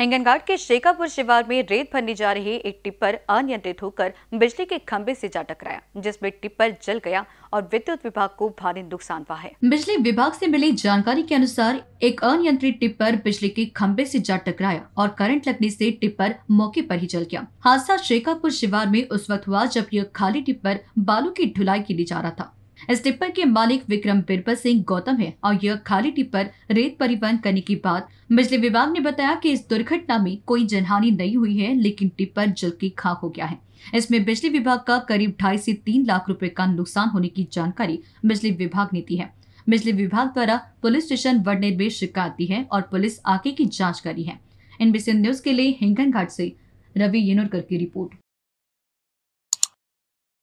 हिंगनघाट के शेखापुर शिवार में रेत भरने जा रही एक टिप्पर अनियंत्रित होकर बिजली के खंभे से जा टकराया जिसमें टिप्पर जल गया और विद्युत विभाग को भारी नुकसान हुआ है बिजली विभाग से मिली जानकारी के अनुसार एक अनियंत्रित टिप्पर बिजली के खंभे से जा टकराया और करंट लगने से टिप्पर मौके पर ही जल गया हादसा शेखापुर शिवार में उस वक्त हुआ जब यह खाली टिप्पर बालू की ढुलाई के लिए जा रहा था इस टिप्पर के मालिक विक्रम बिरपल सिंह गौतम है और यह खाली टिप्पर रेत परिवहन करने की बात बिजली विभाग ने बताया कि इस दुर्घटना में कोई जनहानि नहीं हुई है लेकिन टिप्पर जल की खाक हो गया है इसमें बिजली विभाग का करीब ढाई से तीन लाख रुपए का नुकसान होने की जानकारी बिजली विभाग ने दी है बिजली विभाग द्वारा पुलिस स्टेशन वर्णेर में शिकायत दी है और पुलिस आगे की जाँच करी है एनबीसी न्यूज के लिए हिंगन घाट से रवि येनोरकर की रिपोर्ट